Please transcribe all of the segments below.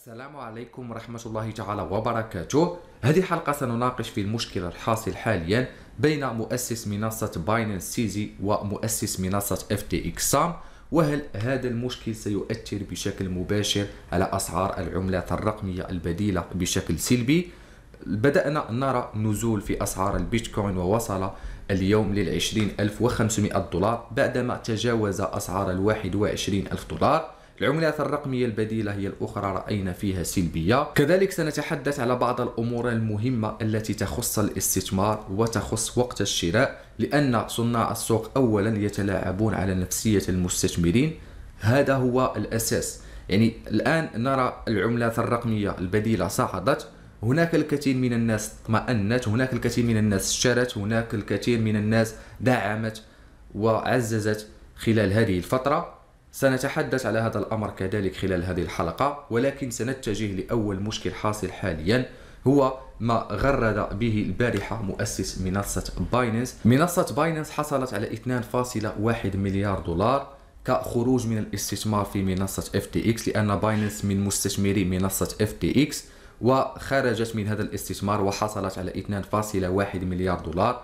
السلام عليكم ورحمة الله تعالى وبركاته هذه الحلقة سنناقش في المشكل الحاصل حاليا بين مؤسس منصة باينانس سيزي ومؤسس منصة اف تي اكس سام وهل هذا المشكل سيؤثر بشكل مباشر على أسعار العملات الرقمية البديلة بشكل سلبي بدأنا نرى نزول في أسعار البيتكوين ووصل اليوم للعشرين ألف وخمسمائة دولار بعدما تجاوز أسعار الواحد وعشرين ألف دولار العملات الرقمية البديلة هي الأخرى رأينا فيها سلبية كذلك سنتحدث على بعض الأمور المهمة التي تخص الاستثمار وتخص وقت الشراء لأن صناع السوق أولا يتلاعبون على نفسية المستثمرين هذا هو الأساس يعني الآن نرى العملات الرقمية البديلة صعدت هناك الكثير من الناس اطمأنت هناك الكثير من الناس اشترت هناك الكثير من الناس دعمت وعززت خلال هذه الفترة سنتحدث على هذا الأمر كذلك خلال هذه الحلقة ولكن سنتجه لأول مشكل حاصل حاليا هو ما غرد به البارحة مؤسس منصة بايننس منصة بايننس حصلت على 2.1 مليار دولار كخروج من الاستثمار في منصة اف تي اكس لأن بايننس من مستثمري منصة اف تي اكس وخرجت من هذا الاستثمار وحصلت على 2.1 مليار دولار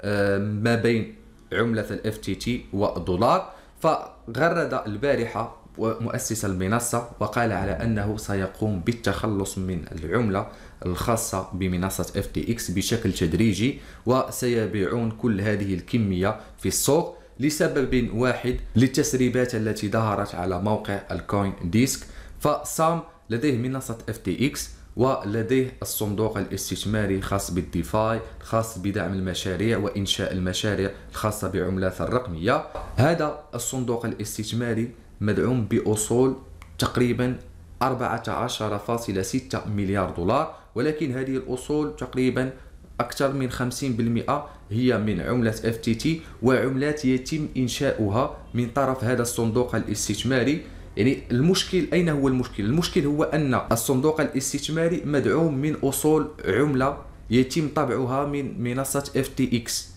آه، ما بين عملة الاف تي تي والدولار فغرد البارحة مؤسس المنصة وقال على أنه سيقوم بالتخلص من العملة الخاصة بمنصة FTX بشكل تدريجي وسيبيعون كل هذه الكمية في السوق لسبب واحد للتسريبات التي ظهرت على موقع الكوين ديسك فسام لديه منصة FTX ولديه الصندوق الاستثماري الخاص بالديفاي الخاص بدعم المشاريع وإنشاء المشاريع الخاصة بعملات الرقمية هذا الصندوق الاستثماري مدعوم بأصول تقريبا 14.6 مليار دولار ولكن هذه الأصول تقريبا أكثر من 50% هي من عملة اف تي تي وعملات يتم إنشاؤها من طرف هذا الصندوق الاستثماري يعني المشكل اين هو المشكل المشكل هو ان الصندوق الاستثماري مدعوم من اصول عمله يتم طبعها من منصه اف تي اكس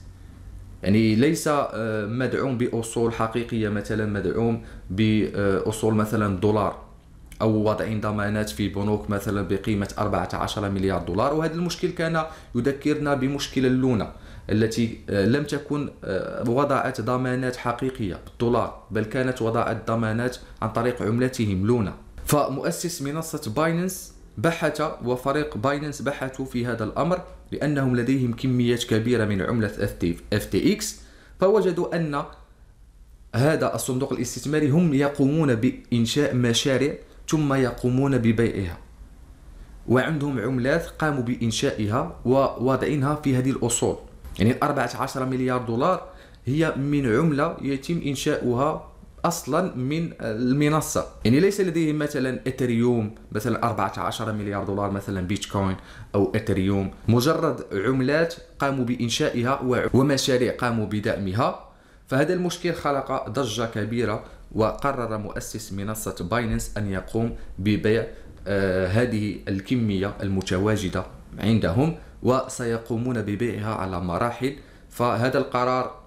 يعني ليس آه، مدعوم باصول حقيقيه مثلا مدعوم باصول مثلا دولار او وضع ضمانات في بنوك مثلا بقيمه 14 مليار دولار وهذا المشكل كان يذكرنا بمشكل اللونه التي آه، لم تكن آه، وضعت ضمانات حقيقية بالدولار بل كانت وضعت ضمانات عن طريق عملتهم لونا فمؤسس منصة بايننس بحث وفريق بايننس بحثوا في هذا الأمر لأنهم لديهم كميات كبيرة من عملة FTX فوجدوا أن هذا الصندوق الاستثماري هم يقومون بإنشاء مشاريع ثم يقومون ببيعها وعندهم عملات قاموا بإنشائها ووضعينها في هذه الأصول يعني 14 مليار دولار هي من عملة يتم إنشاؤها اصلا من المنصه يعني ليس لديهم مثلا اثريوم مثلا 14 مليار دولار مثلا بيتكوين او اثريوم مجرد عملات قاموا بانشائها ومشاريع قاموا بدعمها فهذا المشكل خلق ضجه كبيره وقرر مؤسس منصه بايننس ان يقوم ببيع آه هذه الكميه المتواجده عندهم وسيقومون ببيعها على مراحل فهذا القرار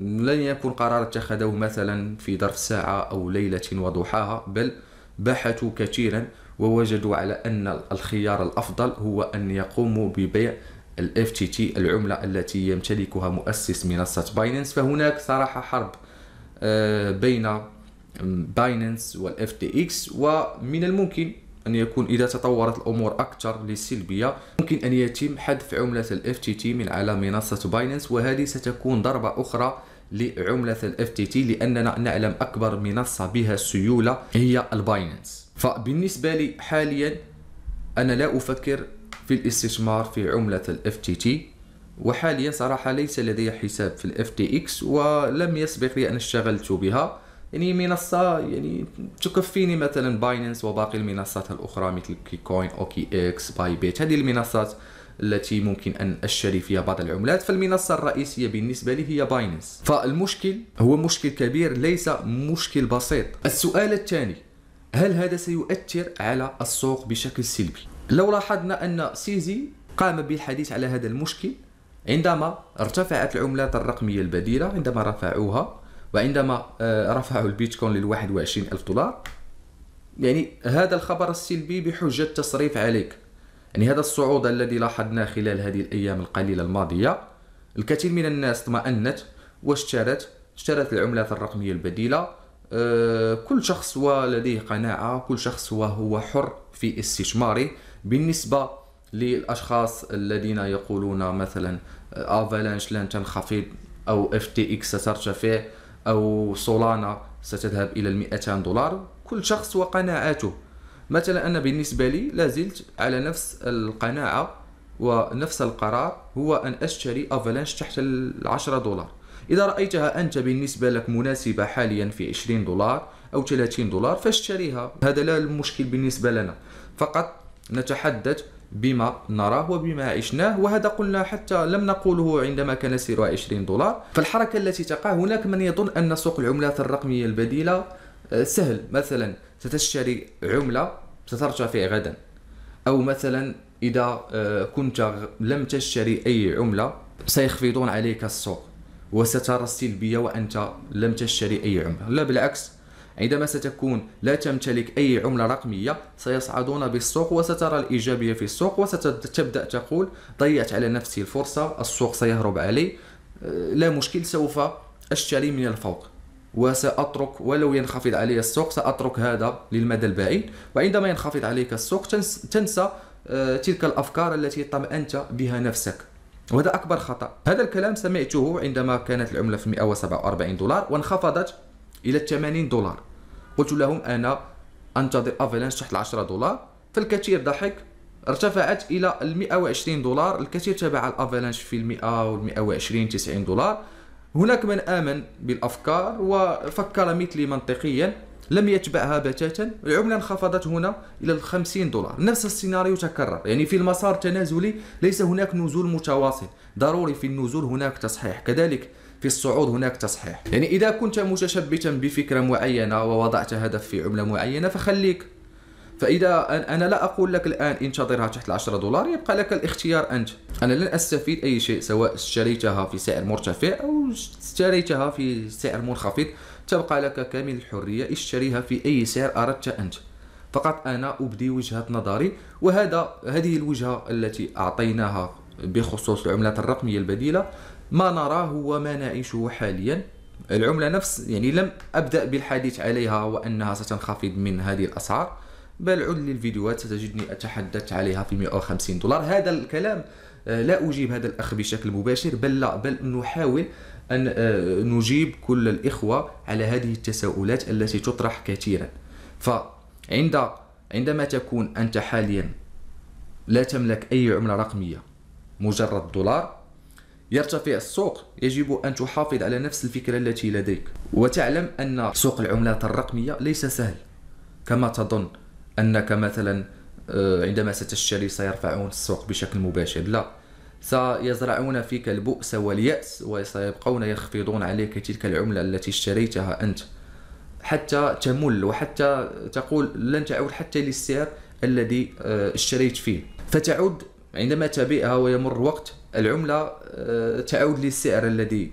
لن يكون قرار اتخذه مثلا في ظرف ساعة أو ليلة وضحاها بل بحثوا كثيرا ووجدوا على أن الخيار الأفضل هو أن يقوموا ببيع الـ FTT العملة التي يمتلكها مؤسس منصة بايننس فهناك صراحة حرب آه، بين بايننس والـ FTX ومن الممكن أن يكون إذا تطورت الأمور أكثر للسلبية ممكن أن يتم حذف عملة تي FTT من على منصة باينانس وهذه ستكون ضربة أخرى لعملة تي FTT لأننا نعلم أكبر منصة بها السيولة هي الباينانس فبالنسبة لي حاليا أنا لا أفكر في الاستثمار في عملة تي FTT وحاليا صراحة ليس لدي حساب في تي FTX ولم يسبق لي أن اشتغلت بها يعني منصه يعني تكفيني مثلا باينانس وباقي المنصات الاخرى مثل كي كوين اوكي اكس باي بيت هذه المنصات التي ممكن ان اشتري فيها بعض العملات فالمنصه الرئيسيه بالنسبه لي هي باينانس فالمشكل هو مشكل كبير ليس مشكل بسيط السؤال الثاني هل هذا سيؤثر على السوق بشكل سلبي لو لاحظنا ان سيزي قام بالحديث على هذا المشكل عندما ارتفعت العملات الرقميه البديله عندما رفعوها وعندما آه، رفعوا البيتكوين لل 21 ألف دولار يعني هذا الخبر السلبي بحجة تصريف عليك يعني هذا الصعود الذي لاحظناه خلال هذه الأيام القليلة الماضية الكثير من الناس اطمأنت واشترت اشترت العملات الرقمية البديلة آه، كل شخص ولديه قناعة كل شخص وهو حر في استثماره بالنسبة للأشخاص الذين يقولون مثلا آه، أفالانش لن تنخفض أو اف تي اكس سترتفع أو سولانا ستذهب إلى 200 دولار كل شخص وقناعاته مثلا أنا بالنسبة لي لازلت على نفس القناعة ونفس القرار هو أن أشتري افالانش تحت 10 دولار إذا رأيتها أنت بالنسبة لك مناسبة حاليا في 20 دولار أو 30 دولار فاشتريها هذا لا المشكل بالنسبة لنا فقط نتحدث بما نراه وبما عشناه وهذا قلنا حتى لم نقوله عندما كان سعره 20 دولار فالحركة التي تقع هناك من يظن أن سوق العملات الرقمية البديلة آه، سهل مثلا ستشتري عملة سترتفع غدا أو مثلا إذا آه، كنت لم تشتري أي عملة سيخفضون عليك السوق وسترى السلبية وأنت لم تشتري أي عملة لا بالعكس عندما ستكون لا تمتلك أي عملة رقمية سيصعدون بالسوق وسترى الإيجابية في السوق وستبدأ تقول ضيعت على نفسي الفرصة السوق سيهرب علي آه، لا مشكل سوف أشتري من الفوق وسأترك ولو ينخفض علي السوق سأترك هذا للمدى البعيد وعندما ينخفض عليك السوق تنسى آه، تلك الأفكار التي طمأنت بها نفسك وهذا أكبر خطأ هذا الكلام سمعته عندما كانت العملة في 147 دولار وانخفضت الى 80 دولار قلت لهم انا انتظر افالانش تحت 10 دولار فالكثير ضحك ارتفعت الى 120 دولار الكثير تابع الافالانش في 100 وال 120 90 دولار هناك من امن بالافكار وفكر مثلي منطقيا لم يتبعها بتاتا العمله انخفضت هنا الى 50 دولار نفس السيناريو تكرر يعني في المسار التنازلي ليس هناك نزول متواصل ضروري في النزول هناك تصحيح كذلك في الصعود هناك تصحيح يعني إذا كنت متشبتا بفكرة معينة ووضعت هدف في عملة معينة فخليك فاذا انا لا اقول لك الان انتظرها تحت 10 دولار يبقى لك الاختيار انت انا لن استفيد اي شيء سواء اشتريتها في سعر مرتفع او اشتريتها في سعر منخفض تبقى لك كامل الحريه اشتريها في اي سعر اردت انت فقط انا ابدي وجهه نظري وهذا هذه الوجهه التي اعطيناها بخصوص العملات الرقميه البديله ما نراه هو ما نعيشه حاليا العملة نفس يعني لم أبدأ بالحديث عليها وأنها ستنخفض من هذه الأسعار بل عد للفيديوهات ستجدني أتحدث عليها في 150 دولار هذا الكلام آه، لا أجيب هذا الأخ بشكل مباشر بل لا بل نحاول أن آه، نجيب كل الإخوة على هذه التساؤلات التي تطرح كثيرا فعند عندما تكون أنت حاليا لا تملك أي عملة رقمية مجرد دولار يرتفع السوق يجب أن تحافظ على نفس الفكرة التي لديك وتعلم أن سوق العملات الرقمية ليس سهل كما تظن أنك مثلا آه، عندما ستشتري سيرفعون السوق بشكل مباشر لا سيزرعون فيك البؤس واليأس وسيبقون يخفضون عليك تلك العملة التي اشتريتها أنت حتى تمل وحتى تقول لن تعود حتى للسعر الذي آه، اشتريت فيه فتعود عندما تبيعها ويمر وقت العملة آه، تعود للسعر الذي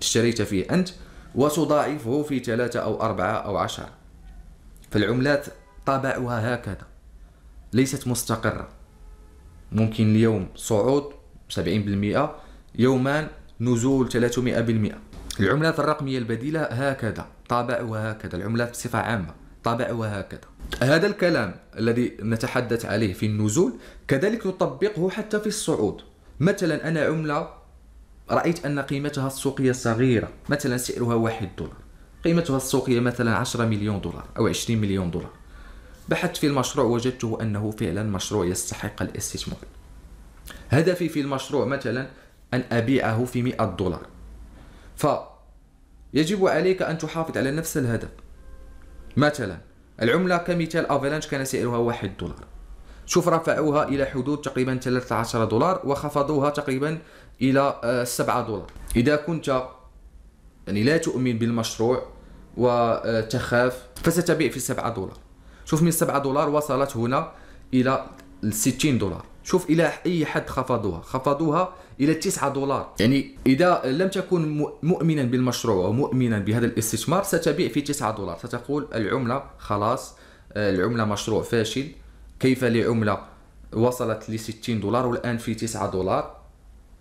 اشتريت فيه أنت وتضاعفه في ثلاثة أو أربعة أو عشرة فالعملات طابعها هكذا ليست مستقرة ممكن اليوم صعود 70% يومان نزول 300% العملات الرقمية البديلة هكذا طابعها هكذا العملات بصفة عامة طابعها هكذا هذا الكلام الذي نتحدث عليه في النزول كذلك نطبقه حتى في الصعود مثلا انا عمله رايت ان قيمتها السوقيه صغيره مثلا سعرها واحد دولار قيمتها السوقيه مثلا 10 مليون دولار او 20 مليون دولار بحثت في المشروع وجدته انه فعلا مشروع يستحق الاستثمار هدفي في المشروع مثلا ان ابيعه في 100 دولار ف يجب عليك ان تحافظ على نفس الهدف مثلا العمله كمثال افالانش كان سعرها واحد دولار شوف رفعوها الى حدود تقريبا 13 دولار وخفضوها تقريبا الى 7 آه، دولار اذا كنت يعني لا تؤمن بالمشروع وتخاف فستبيع في 7 دولار شوف من 7 دولار وصلت هنا الى 60 دولار شوف الى اي حد خفضوها خفضوها الى 9 دولار يعني اذا لم تكن مؤمنا بالمشروع ومؤمنا بهذا الاستثمار ستبيع في 9 دولار ستقول العمله خلاص آه، العمله مشروع فاشل كيف لعمله وصلت ل 60 دولار والان في 9 دولار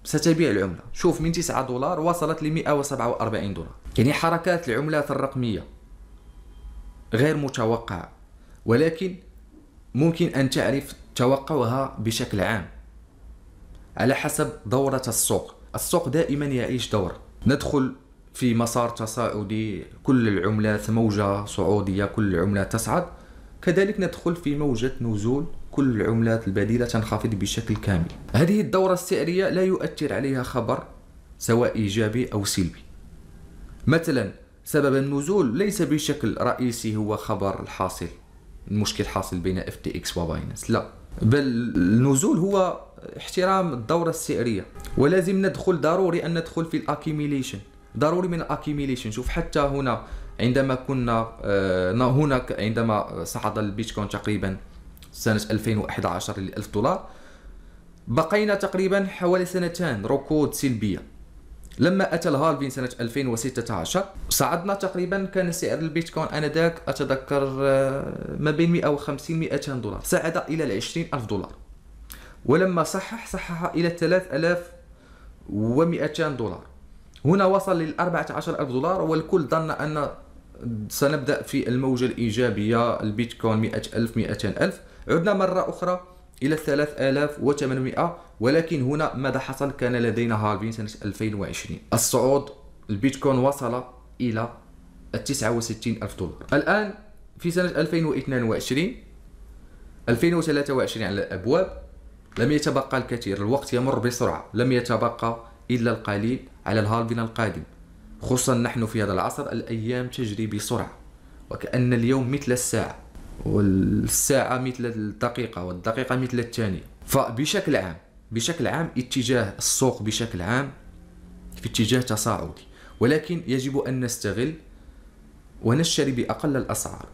ستبيع العمله شوف من 9 دولار وصلت ل 147 دولار يعني حركات العملات الرقميه غير متوقعه ولكن ممكن ان تعرف توقعها بشكل عام على حسب دوره السوق السوق دائما يعيش دوره ندخل في مسار تصاعدي كل العملات موجه صعوديه كل العملات تصعد كذلك ندخل في موجة نزول كل العملات البديلة تنخفض بشكل كامل هذه الدورة السعرية لا يؤثر عليها خبر سواء إيجابي أو سلبي مثلا سبب النزول ليس بشكل رئيسي هو خبر الحاصل المشكل حاصل بين اف تي اكس لا بل النزول هو احترام الدورة السعرية ولازم ندخل ضروري أن ندخل في الأكيميليشن ضروري من الاكيميليشن شوف حتى هنا عندما كنا آه، هناك عندما صعد البيتكوين تقريبا سنة 2011 ل 1000 دولار بقينا تقريبا حوالي سنتان ركود سلبية لما أتى الهالفين سنة 2016 صعدنا تقريبا كان سعر البيتكوين آنذاك أتذكر آه، ما بين 150 200 دولار صعد إلى 20 ألف دولار ولما صحح صحح إلى 3200 دولار هنا وصل لل 14000 دولار والكل ظن ان سنبدا في الموجه الايجابيه البيتكوين 100000 200000 عدنا مره اخرى الى 3800 ولكن هنا ماذا حصل كان لدينا هالفين سنه 2020 الصعود البيتكوين وصل الى 69000 دولار الان في سنه 2022 2023 على الابواب لم يتبقى الكثير الوقت يمر بسرعه لم يتبقى إلا القليل على الهالفين القادم خصوصا نحن في هذا العصر الأيام تجري بسرعة وكأن اليوم مثل الساعة والساعة مثل الدقيقة والدقيقة مثل الثانية فبشكل عام بشكل عام اتجاه السوق بشكل عام في اتجاه تصاعدي ولكن يجب أن نستغل ونشتري بأقل الأسعار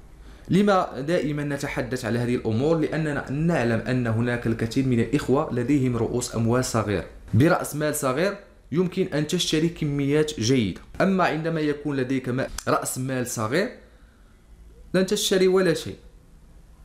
لما دائما نتحدث على هذه الأمور لأننا نعلم أن هناك الكثير من الإخوة لديهم رؤوس أموال صغيرة براس مال صغير يمكن ان تشتري كميات جيده اما عندما يكون لديك راس مال صغير لن تشتري ولا شيء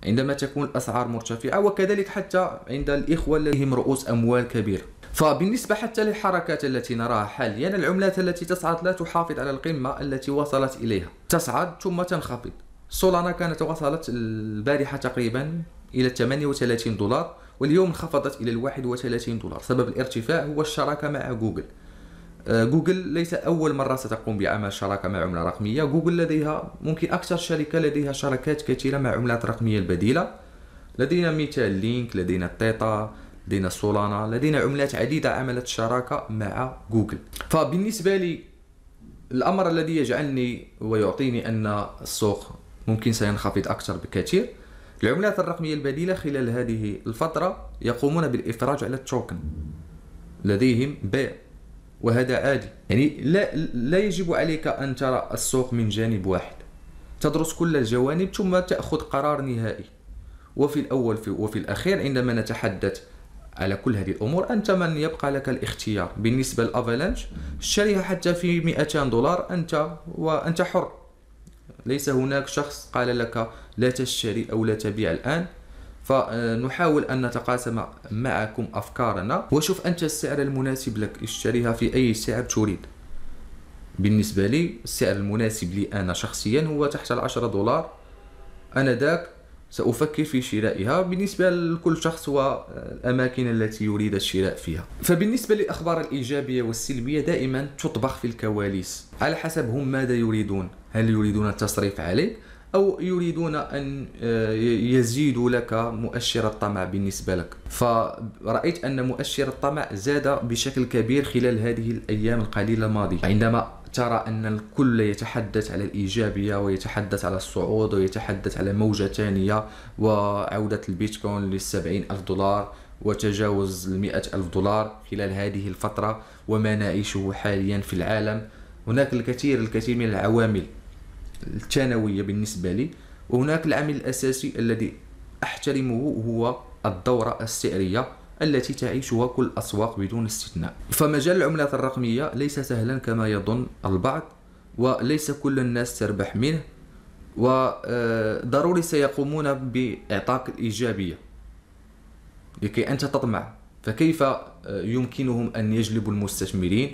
عندما تكون الاسعار مرتفعه وكذلك حتى عند الاخوه لديهم رؤوس اموال كبيره فبالنسبة حتى للحركات التي نراها حاليا العملات التي تصعد لا تحافظ على القمة التي وصلت إليها تصعد ثم تنخفض سولانا كانت وصلت البارحة تقريبا إلى 38 دولار واليوم انخفضت إلى 31 دولار سبب الارتفاع هو الشراكة مع جوجل آه، جوجل ليس أول مرة ستقوم بعمل شراكة مع عملة رقمية جوجل لديها ممكن أكثر شركة لديها شراكات كثيرة مع عملات رقمية البديلة لدينا مثال لينك لدينا تيتا لدينا سولانا لدينا عملات عديدة عملت شراكة مع جوجل فبالنسبة لي الأمر الذي يجعلني ويعطيني أن السوق ممكن سينخفض أكثر بكثير العملات الرقمية البديلة خلال هذه الفترة يقومون بالإفراج على التوكن لديهم بيع وهذا عادي يعني لا لا يجب عليك أن ترى السوق من جانب واحد تدرس كل الجوانب ثم تأخذ قرار نهائي وفي الأول وفي الأخير عندما نتحدث على كل هذه الامور انت من يبقى لك الاختيار بالنسبه لافالانش شريها حتى في 200 دولار انت وانت حر ليس هناك شخص قال لك لا تشتري أو لا تبيع الآن فنحاول أن نتقاسم معكم أفكارنا وشوف أنت السعر المناسب لك اشتريها في أي سعر تريد بالنسبة لي السعر المناسب لي أنا شخصيا هو تحت العشرة دولار أنا ذاك سأفكر في شرائها بالنسبة لكل شخص والأماكن التي يريد الشراء فيها فبالنسبة للأخبار الإيجابية والسلبية دائما تطبخ في الكواليس على حسب هم ماذا يريدون هل يريدون التصريف عليك او يريدون ان آه، يزيدوا لك مؤشر الطمع بالنسبه لك فرايت ان مؤشر الطمع زاد بشكل كبير خلال هذه الايام القليله الماضيه عندما ترى ان الكل يتحدث على الايجابيه ويتحدث على الصعود ويتحدث على موجه ثانيه وعوده البيتكوين للسبعين الف دولار وتجاوز المئة ألف دولار خلال هذه الفترة وما نعيشه حاليا في العالم هناك الكثير الكثير من العوامل الثانويه بالنسبه لي وهناك العامل الاساسي الذي احترمه هو الدوره السعريه التي تعيشها كل الاسواق بدون استثناء فمجال العملات الرقميه ليس سهلا كما يظن البعض وليس كل الناس تربح منه وضروري آه، سيقومون باعطاك الايجابيه لكي انت تطمع فكيف آه، يمكنهم ان يجلبوا المستثمرين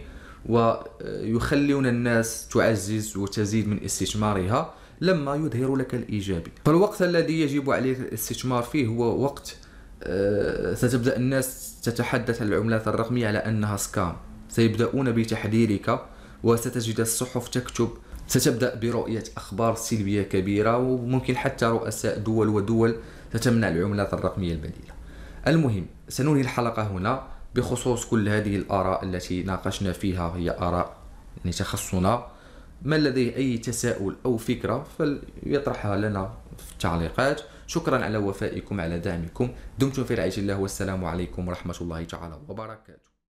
ويخلون الناس تعزز وتزيد من استثمارها لما يظهر لك الإيجابي فالوقت الذي يجب عليك الاستثمار فيه هو وقت آه، ستبدأ الناس تتحدث عن العملات الرقمية على أنها سكام سيبدأون بتحذيرك وستجد الصحف تكتب ستبدأ برؤية أخبار سلبية كبيرة وممكن حتى رؤساء دول ودول ستمنع العملات الرقمية البديلة المهم سننهي الحلقة هنا بخصوص كل هذه الآراء التي ناقشنا فيها هي آراء يعني تخصنا من لديه أي تساؤل أو فكرة فليطرحها لنا في التعليقات شكرا على وفائكم على دعمكم دمتم في رعاية الله والسلام عليكم ورحمة الله تعالى وبركاته